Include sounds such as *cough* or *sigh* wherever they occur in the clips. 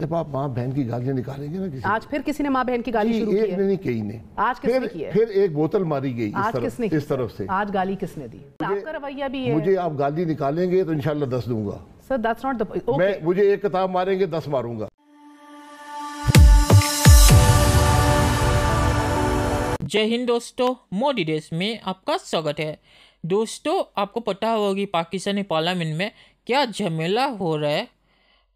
जब आप माँ बहन की गालियां निकालेंगे ना किसी आज फिर किसी ने माँ बहन की गाली शुरू एक की है? कई ने आज किसने की है? फिर एक बोतल मारी गई इस तरफ, किसने इस तरफ से आज गाली किसने दी आपका रवैया भी है मुझे आप गाली निकालेंगे तो इनशाला दस दूंगा सर दस नॉट मैं मुझे एक किताब मारेंगे दस मारूंगा जय हिंद दोस्तों मोदी देश में आपका स्वागत है दोस्तों आपको पता होगा कि पाकिस्तानी पार्लियामेंट में क्या झमेला हो रहा है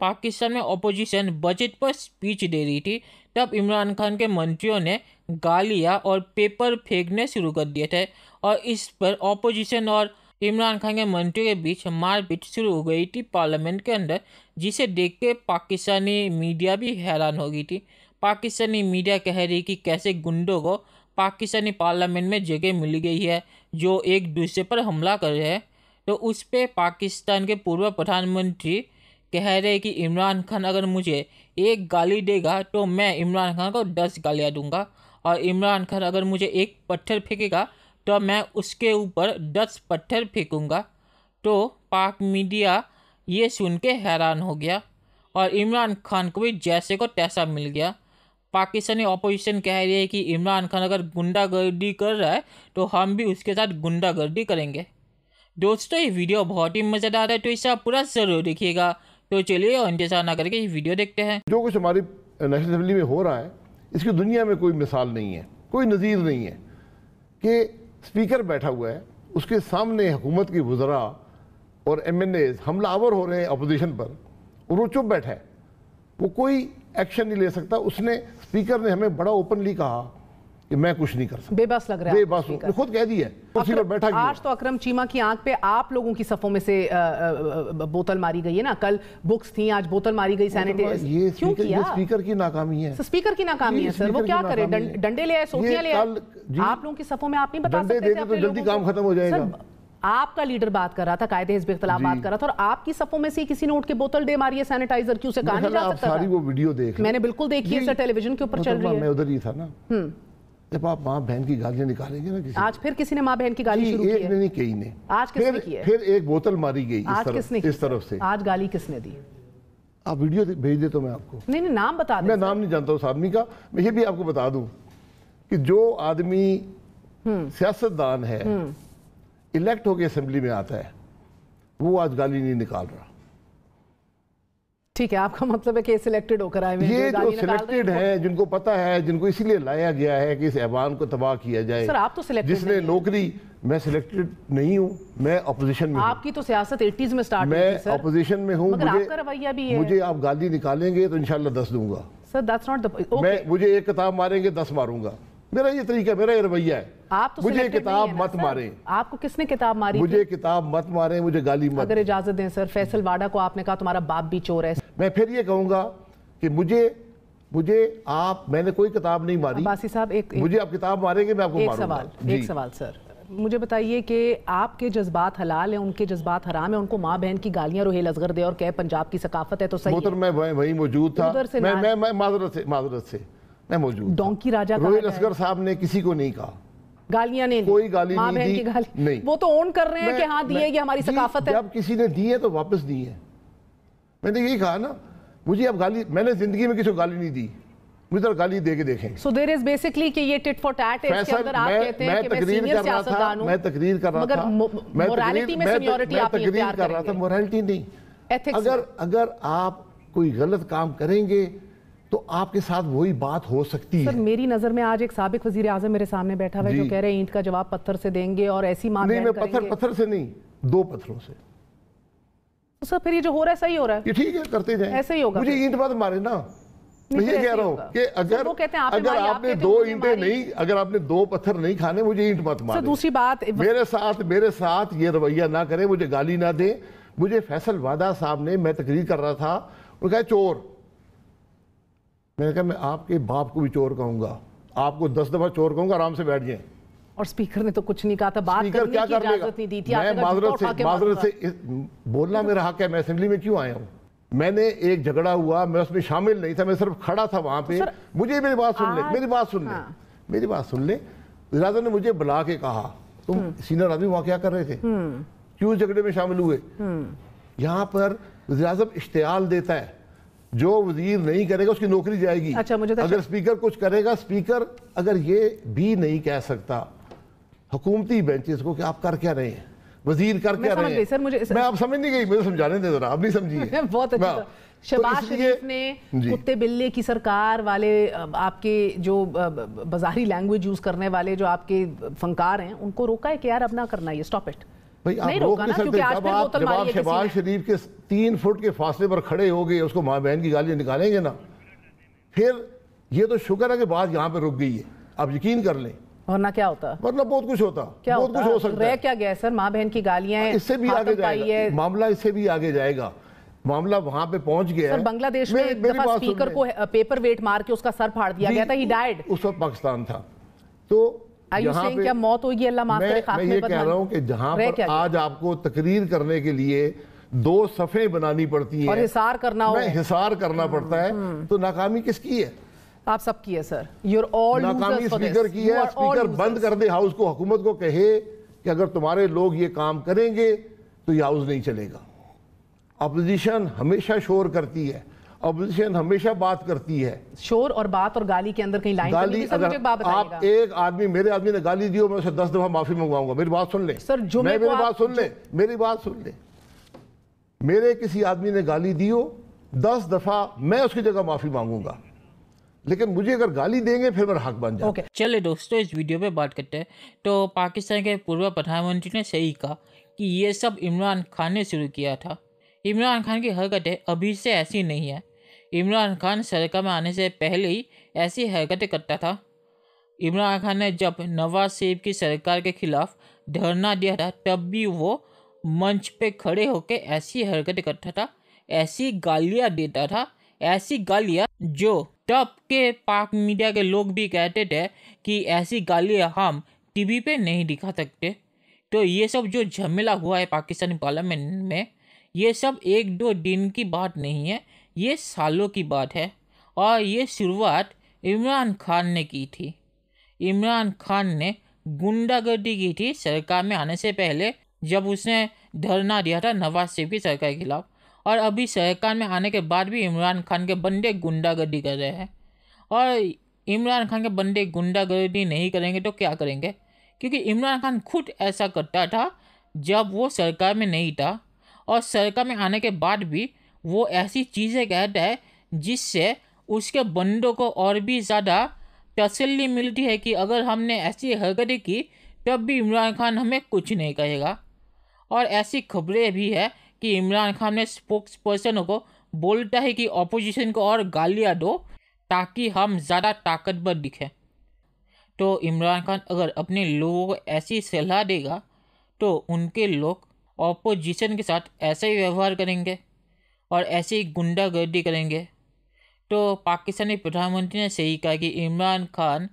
पाकिस्तान में अपोजिशन बजट पर स्पीच दे रही थी तब इमरान खान के मंत्रियों ने गालियाँ और पेपर फेंकने शुरू कर दिए थे और इस पर अपोजिशन और इमरान खान के मंत्रियों के बीच मारपीट शुरू हो गई थी पार्लियामेंट के अंदर जिसे देख के पाकिस्तानी मीडिया भी हैरान हो गई थी पाकिस्तानी मीडिया कह रही कि कैसे गुंडों को पाकिस्तानी पार्लियामेंट में जगह मिल गई है जो एक दूसरे पर हमला कर रहे हैं तो उस पर पाकिस्तान के पूर्व प्रधानमंत्री कह रहे कि इमरान खान अगर मुझे एक गाली देगा तो मैं इमरान खान को दस गालियाँ दूंगा और इमरान खान अगर मुझे एक पत्थर फेंकेगा तो मैं उसके ऊपर दस पत्थर फेंकूँगा तो पाक मीडिया ये सुन के हैरान हो गया और इमरान खान को भी जैसे को तैसा मिल गया पाकिस्तानी अपोजिशन कह रही है कि इमरान खान अगर गुंडागर्दी कर रहा है तो हम भी उसके साथ गुंडागर्दी करेंगे दोस्तों ये वीडियो बहुत ही मज़ेदार है तो इसे आप पूरा ज़रूर देखिएगा तो चलिए और इंतजार ना करके ये वीडियो देखते हैं जो कुछ हमारी नेशनल असम्बली में हो रहा है इसकी दुनिया में कोई मिसाल नहीं है कोई नज़ीर नहीं है कि स्पीकर बैठा हुआ है उसके सामने हुकूमत की गुजरा और एम एन एज हमलावर हो रहे हैं अपोजिशन पर और वो चुप बैठा है वो कोई एक्शन नहीं ले सकता उसने स्पीकर ने हमें बड़ा ओपनली कहा कि मैं कुछ नहीं कर सकता बेबस लग रहा है बेबस हूँ खुद कह दिया कुर्सी पर बैठा आज तो अक्रम चीमा की आंख पे आप लोगों की सफों में से बोतल मारी गई है ना कल बुक्स थी आज बोतल मारी गई सैनिटाइजर ये स्पीकर की नाकामी है स्पीकर की नाकामी है सर वो क्या करे डंडे ले आए सोफिया ले आए आप लोगों की सफों में आप नहीं बता सकते तो जल्दी काम खत्म हो जाएगा आपका लीडर बात कर रहा था कायदे हिजब इख्तलाफ बात कर रहा था और आपकी सफों में से किसी नोट के बोतल दे मारी है सैनिटाइजर की उसे कहा नहीं जा सकता सारी वो वीडियो देख मैंने बिल्कुल देखी है सर टेलीविजन के ऊपर चल तो रही है मैं उधर ही था ना हम्म जब आप माँ बहन की गालियां निकालेंगे ना किसी आज फिर किसी ने माँ बहन की गाली शुरू की ने नहीं कही ने आज किसने की है फिर एक बोतल मारी गई इस तरफ इस तरफ से आज गाली किसने दी आप वीडियो भेज दे तो मैं आपको नहीं नहीं नाम बता मैं नाम नहीं जानता उस आदमी का मैं ये भी आपको बता दूं कि जो आदमी हम्म। सियासतदान है हम्म। इलेक्ट होकर असेंबली में आता है वो आज गाली नहीं निकाल रहा ठीक है आपका मतलब है कि सिलेक्टेड होकर आए ये जो सिलेक्टेड हैं जिनको पता है जिनको इसीलिए लाया गया है कि इस ऐवान को तबाह किया जाए सर आप तो सिलेक्टेड जिसने नौकरी मैं सिलेक्टेड नहीं हूँ मैं अपोजिशन में आपकी तो सियासत 80s में स्टार्ट मैं अपोजिशन में हूँ मुझे, मुझे आप गाली निकालेंगे तो इनशाला दस दूंगा सर दैट्स नॉट मैं मुझे एक किताब मारेंगे दस मारूंगा मेरा ये तरीका मेरा ये रवैया है आप तो मुझे किताब मत मारे आपको किसने किताब मारी मुझे किताब मत मारे मुझे गाली मत अगर इजाजत दें सर फैसल वाडा को आपने कहा तुम्हारा बाप भी चोर है मैं फिर ये कहूंगा कि मुझे मुझे आप मैंने कोई किताब नहीं मारी बासी साहब एक, मुझे आप किताब मारेंगे मैं आपको एक सवाल एक सवाल सर मुझे बताइए कि आपके जज्बात हलाल हैं उनके जज्बात हराम हैं उनको माँ बहन की गालियाँ रोहेल असगर दे और कह पंजाब की सकाफत है तो सही मैं वही मौजूद था मैं मैं मैं माजरत से माजरत से में मौजूद डोंकी राजा रोहित असगर साहब ने किसी को नहीं कहा गालियां नहीं कोई गाली नहीं दी गाली नहीं वो तो ओन कर रहे हैं कि हाँ दिए ये हमारी सकाफत है जब किसी ने दी है तो वापस दी है मैंने यही कहा ना मुझे अब गाली मैंने जिंदगी में किसी को गाली नहीं दी मुझे गाली दे के देखें सो देर इज बेसिकली कि ये टिट फॉर टैट है इसके अंदर आप कहते हैं कि मैं सीनियर सियासतदान हूं मैं तकरीर कर रहा था मैं मोरालिटी में सीनियरिटी आप तकरीर कर रहा था मोरालिटी नहीं एथिक्स अगर अगर आप कोई गलत काम करेंगे तो आपके साथ वही बात हो सकती सर, है मेरी नज़र में आज एक सबक वजीर आजम मेरे सामने बैठा हुआ है जो कह रहे हैं ईंट का जवाब पत्थर से देंगे और ऐसी मांग नहीं मैं पत्थर पत्थर से नहीं दो पत्थरों से तो सर फिर ये जो हो रहा है सही हो रहा है ये ठीक है करते जाए ऐसे ही होगा मुझे ईंट बात मारे ना मैं ये कह रहा हूँ कि अगर वो कहते हैं आपने अगर आपने दो ईंटे नहीं अगर आपने दो पत्थर नहीं खाने मुझे ईंट मत मारे दूसरी बात मेरे साथ मेरे साथ ये रवैया ना करें मुझे गाली ना दे मुझे फैसल वादा साहब ने मैं तकरीर कर रहा था उन्होंने कहा चोर मैंने कहा मैं आपके बाप को भी चोर कहूंगा आपको दस दफा चोर कहूंगा आराम से बैठ जाए और स्पीकर ने तो कुछ नहीं कहा था बात स्पीकर क्या कर नहीं दी थी मैं माजरत से माजरत से बोलना मेरा हक है मैं असेंबली में क्यों आया हूँ मैंने एक झगड़ा हुआ मैं उसमें शामिल नहीं था मैं सिर्फ खड़ा था वहां पे मुझे मेरी बात सुन ले मेरी बात सुन ले हाँ। मेरी बात सुन ले राजा ने मुझे बुला के कहा तुम हम्म। सीनियर आदमी वहां क्या कर रहे थे हम्म। क्यों झगड़े में शामिल हुए हम्म। यहाँ पर वजी इश्तियाल देता है जो वजीर नहीं करेगा उसकी नौकरी जाएगी अच्छा मुझे तो अगर अच्छा- स्पीकर कुछ करेगा स्पीकर अगर ये भी नहीं कह सकता हुकूमती बेंचेस को कि आप कर क्या रहे हैं वजीर कर क्या रहे हैं सर मुझे मैं आप समझ नहीं गई मुझे समझाने दे जरा आप नहीं समझी *laughs* बहुत अच्छा शबाज शरीफ ने कुत्ते बिल्ले की सरकार वाले आपके जो बाजारी लैंग्वेज यूज करने वाले जो आपके फनकार हैं उनको रोका है कि यार अब ना करना ये स्टॉप इट शहबाज शरीफ के तीन फुट के फासले पर खड़े हो गए उसको माँ बहन की गालियां निकालेंगे ना फिर ये तो शुक्र है कि बात यहाँ पे रुक गई है आप यकीन कर लें वरना क्या होता वरना मतलब बहुत कुछ होता क्या बहुत कुछ हो सकता है क्या गया सर माँ बहन की गालियाँ इससे भी आगे जाएगा मामला इससे भी आगे जाएगा मामला वहां पे पहुंच गया सर बांग्लादेश में एक दफा स्पीकर को पेपर वेट मार के उसका सर फाड़ दिया गया था ही डाइड उस वक्त पाकिस्तान था तो क्या मौत होगी अल्लाह माफ मैं ये कह रहा हूँ कि पर आज आपको तकरीर करने के लिए दो सफ़े बनानी पड़ती है और हिसार करना हो हिसार करना हम्म, पड़ता है हम्म। तो नाकामी किसकी है आप सबकी है सर यूर ऑल नाकामी स्पीकर की है स्पीकर बंद कर दे हाउस को हुकूमत को कहे कि अगर तुम्हारे लोग ये काम करेंगे तो ये हाउस नहीं चलेगा अपोजिशन हमेशा शोर करती है अपोजिशन हमेशा बात करती है शोर और बात और गाली के अंदर कहीं लाइन गाली अगर बात आप एक आदमी मेरे आदमी ने गाली दी हो मैं उसे दस दफा माफी मंगवाऊंगा मेरी बात सुन ले सर जो मैं मेरी बात सुन ले मेरी बात सुन ले मेरे किसी आदमी ने गाली दी हो दस दफा मैं उसकी जगह माफी मांगूंगा लेकिन मुझे अगर गाली देंगे फिर मेरा हक बन जाए okay. चले दोस्तों इस वीडियो पे बात करते हैं तो पाकिस्तान के पूर्व प्रधानमंत्री ने सही कहा कि ये सब इमरान खान ने शुरू किया था इमरान खान की हरकतें अभी से ऐसी नहीं है इमरान खान सरकार में आने से पहले ही ऐसी हरकतें करता था इमरान खान ने जब नवाज शरीफ की सरकार के खिलाफ धरना दिया था तब भी वो मंच पे खड़े होकर ऐसी हरकतें करता था ऐसी गालियाँ देता था ऐसी गालियाँ जो तब के पाक मीडिया के लोग भी कहते थे कि ऐसी गालियाँ हम टीवी पे नहीं दिखा सकते तो ये सब जो झमेला हुआ है पाकिस्तानी पार्लियामेंट में ये सब एक दो दिन की बात नहीं है ये सालों की बात है और ये शुरुआत इमरान खान ने की थी इमरान खान ने गुंडागर्दी की थी सरकार में आने से पहले जब उसने धरना दिया था नवाज शरीफ की सरकार के खिलाफ और अभी सरकार में आने के बाद भी इमरान खान के बंदे गुंडागर्दी कर रहे हैं और इमरान खान के बंदे गुंडागर्दी नहीं करेंगे तो क्या करेंगे क्योंकि इमरान खान खुद ऐसा करता था जब वो सरकार में नहीं था और सरका में आने के बाद भी वो ऐसी चीज़ें कहता है जिससे उसके बंदों को और भी ज़्यादा तसल्ली मिलती है कि अगर हमने ऐसी हरकतें की तब भी इमरान खान हमें कुछ नहीं कहेगा और ऐसी खबरें भी है कि इमरान खान ने स्पोक्स पर्सन को बोलता है कि ऑपोजिशन को और गालियाँ दो ताकि हम ज़्यादा ताकतवर दिखें तो इमरान खान अगर अपने लोगों को ऐसी सलाह देगा तो उनके लोग ऑपोजिशन के साथ ऐसा ही व्यवहार करेंगे और ऐसी गुंडागर्दी करेंगे तो पाकिस्तानी प्रधानमंत्री ने सही कहा कि इमरान खान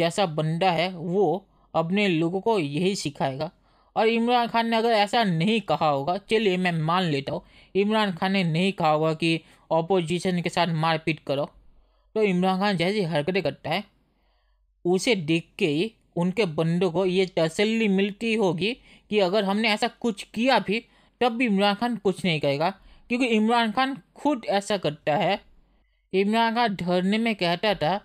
जैसा बंदा है वो अपने लोगों को यही सिखाएगा और इमरान खान ने अगर ऐसा नहीं कहा होगा चलिए मैं मान लेता हूँ इमरान खान ने नहीं कहा होगा कि ऑपोजिशन के साथ मारपीट करो तो इमरान खान जैसी हरकतें करता है उसे देख के ही उनके बंदों को ये तसल्ली मिलती होगी कि अगर हमने ऐसा कुछ किया भी तब भी इमरान खान कुछ नहीं कहेगा क्योंकि इमरान खान खुद ऐसा करता है इमरान खान धरने में कहता था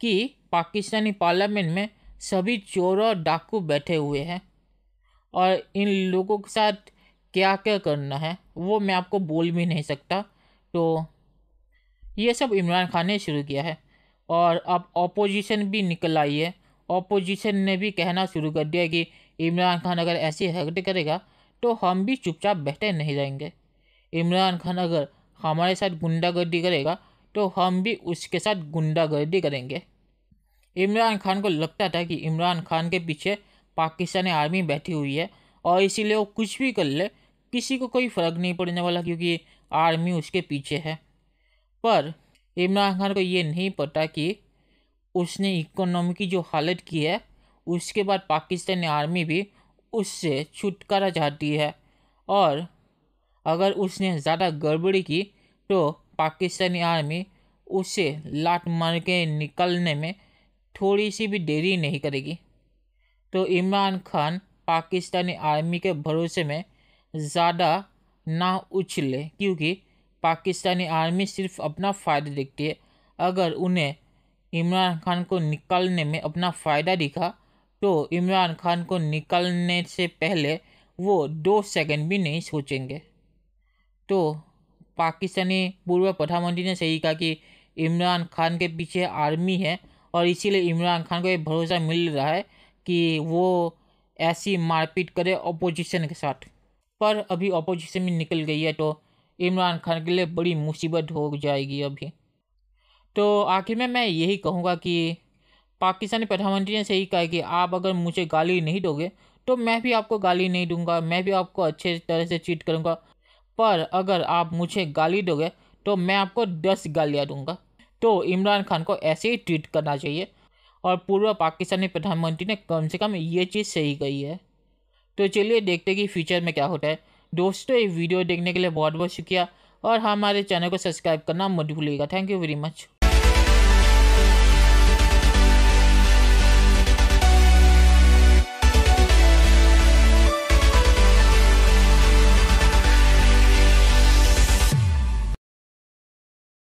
कि पाकिस्तानी पार्लियामेंट में सभी चोर और डाकू बैठे हुए हैं और इन लोगों के साथ क्या क्या करना है वो मैं आपको बोल भी नहीं सकता तो ये सब इमरान खान ने शुरू किया है और अब अपोजिशन भी निकल आई है अपोजिशन ने भी कहना शुरू कर दिया कि इमरान खान अगर ऐसी हरकत करेगा तो हम भी चुपचाप बैठे नहीं रहेंगे इमरान खान अगर हमारे साथ गुंडागर्दी करेगा तो हम भी उसके साथ गुंडागर्दी करेंगे इमरान खान को लगता था कि इमरान खान के पीछे पाकिस्तानी आर्मी बैठी हुई है और इसीलिए वो कुछ भी कर ले किसी को कोई फ़र्क नहीं पड़ने वाला क्योंकि आर्मी उसके पीछे है पर इमरान खान को ये नहीं पता कि उसने इकोनॉमी की जो हालत की है उसके बाद पाकिस्तानी आर्मी भी उससे छुटकारा चाहती है और अगर उसने ज़्यादा गड़बड़ी की तो पाकिस्तानी आर्मी उसे लात मार के निकलने में थोड़ी सी भी देरी नहीं करेगी तो इमरान खान पाकिस्तानी आर्मी के भरोसे में ज़्यादा ना उछले क्योंकि पाकिस्तानी आर्मी सिर्फ अपना फ़ायदा देखती है अगर उन्हें इमरान खान को निकालने में अपना फ़ायदा दिखा तो इमरान खान को निकालने से पहले वो दो सेकंड भी नहीं सोचेंगे तो पाकिस्तानी पूर्व प्रधानमंत्री ने सही कहा कि इमरान खान के पीछे आर्मी है और इसीलिए इमरान खान को ये भरोसा मिल रहा है कि वो ऐसी मारपीट करे अपोजिशन के साथ पर अभी अपोजिशन में निकल गई है तो इमरान खान के लिए बड़ी मुसीबत हो जाएगी अभी तो आखिर में मैं यही कहूँगा कि पाकिस्तानी प्रधानमंत्री ने सही कहा कि आप अगर मुझे गाली नहीं दोगे तो मैं भी आपको गाली नहीं दूंगा मैं भी आपको अच्छे तरह से चीट करूँगा पर अगर आप मुझे गाली दोगे तो मैं आपको दस गालियाँ दूंगा तो इमरान खान को ऐसे ही ट्रीट करना चाहिए और पूर्व पाकिस्तानी प्रधानमंत्री ने कम से कम ये चीज़ सही कही है तो चलिए देखते कि फ्यूचर में क्या होता है दोस्तों ये वीडियो देखने के लिए बहुत बहुत शुक्रिया और हमारे चैनल को सब्सक्राइब करना मत भूलिएगा थैंक यू वेरी मच